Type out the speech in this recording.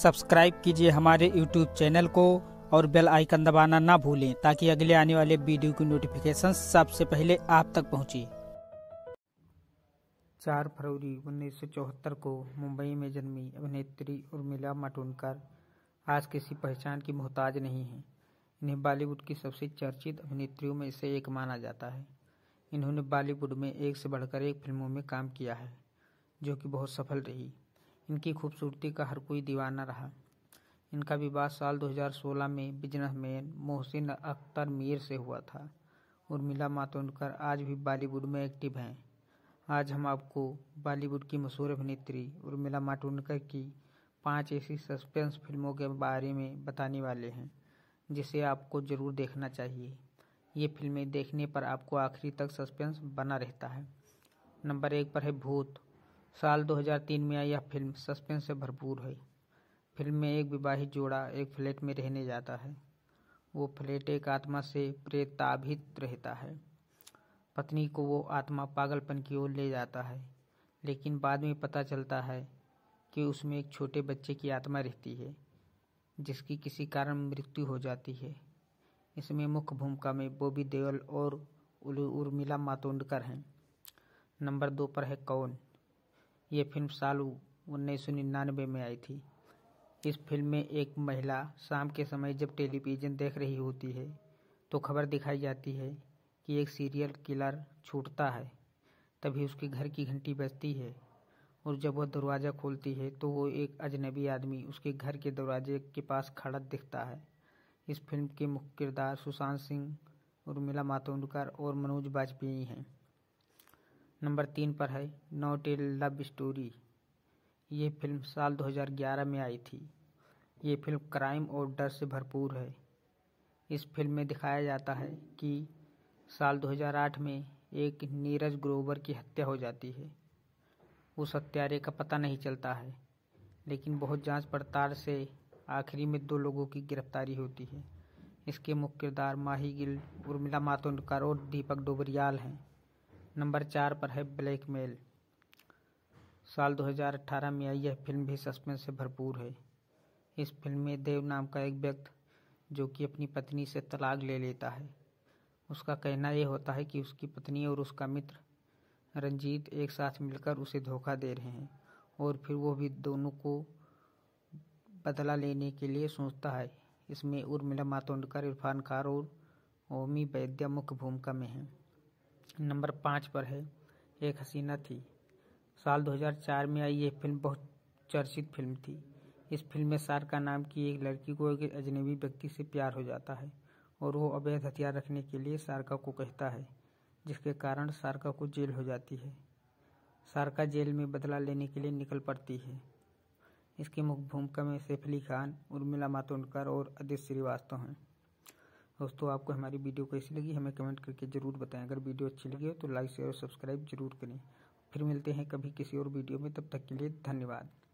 Subscribe कीजिए हमारे YouTube channel को और बेल आइकन दबाना ना भूलें ताकि अगले आने वाले वीडियो की नोटिफिकेशन सबसे पहले आप तक पहुंचे। चार फरवरी 1974 को मुंबई में जन्मी अभिनेत्री उर्मिला मटूनकर आज किसी पहचान की मोहताज नहीं है इन्हें बॉलीवुड की सबसे चर्चित अभिनेत्रियों में से एक माना जाता है इन्होंने बॉलीवुड में एक से बढ़कर एक फिल्मों में काम किया है जो कि बहुत सफल रही इनकी खूबसूरती का हर कोई दीवाना रहा इनका विवाह साल 2016 में बिजनेसमैन मोहसिन अख्तर मीर से हुआ था उर्मिला मातोंडकर आज भी बॉलीवुड में एक्टिव हैं आज हम आपको बॉलीवुड की मशहूर अभिनेत्री उर्मिला मातोंडकर की पांच ऐसी सस्पेंस फिल्मों के बारे में बताने वाले हैं जिसे आपको ज़रूर देखना चाहिए ये फिल्में देखने पर आपको आखिरी तक सस्पेंस बना रहता है नंबर एक पर है भूत साल 2003 में आई यह फिल्म सस्पेंस से भरपूर है फिल्म में एक विवाहित जोड़ा एक फ्लैट में रहने जाता है वो फ्लैट एक आत्मा से प्रेताभित रहता है पत्नी को वो आत्मा पागलपन की ओर ले जाता है लेकिन बाद में पता चलता है कि उसमें एक छोटे बच्चे की आत्मा रहती है जिसकी किसी कारण मृत्यु हो जाती है इसमें मुख्य भूमिका में बॉबी देओल और उर्मिला मातोंडकर हैं नंबर दो पर है कौन ये फिल्म साल उन्नीस में आई थी इस फिल्म में एक महिला शाम के समय जब टेलीविज़न देख रही होती है तो खबर दिखाई जाती है कि एक सीरियल किलर छूटता है तभी उसके घर की घंटी बजती है और जब वह दरवाज़ा खोलती है तो वो एक अजनबी आदमी उसके घर के दरवाजे के पास खड़ा दिखता है इस फिल्म के मुख्य किरदार सुशांत सिंह उर्मिला मातोंडकर और मनोज वाजपेयी हैं नंबर तीन पर है नॉट ए लव स्टोरी ये फिल्म साल 2011 में आई थी ये फिल्म क्राइम और डर से भरपूर है इस फिल्म में दिखाया जाता है कि साल 2008 में एक नीरज ग्रोवर की हत्या हो जाती है उस हत्यारे का पता नहीं चलता है लेकिन बहुत जांच पड़ताल से आखिरी में दो लोगों की गिरफ्तारी होती है इसके मुख्य किरदार माही गिल उर्मिला मातोंडकर और दीपक डोबरियाल हैं नंबर चार पर है ब्लैकमेल साल 2018 में आई यह फिल्म भी सस्पेंस से भरपूर है इस फिल्म में देव नाम का एक व्यक्त जो कि अपनी पत्नी से तलाक ले लेता है उसका कहना यह होता है कि उसकी पत्नी और उसका मित्र रंजीत एक साथ मिलकर उसे धोखा दे रहे हैं और फिर वो भी दोनों को बदला लेने के लिए सोचता है इसमें उर्मिला मातोंडकर इरफान खान और ओमी वैद्या मुख्य भूमिका में हैं नंबर पाँच पर है एक हसीना थी साल 2004 में आई यह फिल्म बहुत चर्चित फिल्म थी इस फिल्म में सारका नाम की एक लड़की को एक अजनबी व्यक्ति से प्यार हो जाता है और वो अवैध हथियार रखने के लिए सारका को कहता है जिसके कारण सारका को जेल हो जाती है सारका जेल में बदला लेने के लिए निकल पड़ती है इसकी मुख्य भूमिका में सैफ अली खान उर्मिला मातोंडकर और अदित श्रीवास्तव हैं दोस्तों आपको हमारी वीडियो कैसी लगी हमें कमेंट करके ज़रूर बताएं अगर वीडियो अच्छी लगी हो तो लाइक शेयर और सब्सक्राइब जरूर करें फिर मिलते हैं कभी किसी और वीडियो में तब तक के लिए धन्यवाद